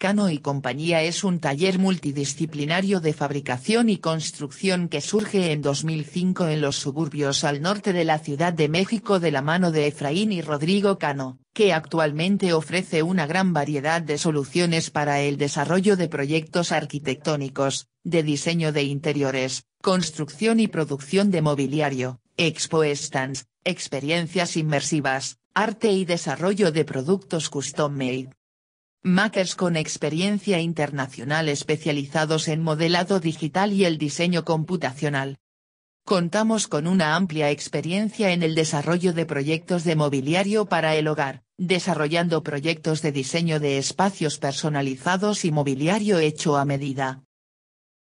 Cano y Compañía es un taller multidisciplinario de fabricación y construcción que surge en 2005 en los suburbios al norte de la Ciudad de México de la mano de Efraín y Rodrigo Cano, que actualmente ofrece una gran variedad de soluciones para el desarrollo de proyectos arquitectónicos, de diseño de interiores, construcción y producción de mobiliario, expo stands, experiencias inmersivas, arte y desarrollo de productos custom made. Makers con experiencia internacional especializados en modelado digital y el diseño computacional. Contamos con una amplia experiencia en el desarrollo de proyectos de mobiliario para el hogar, desarrollando proyectos de diseño de espacios personalizados y mobiliario hecho a medida,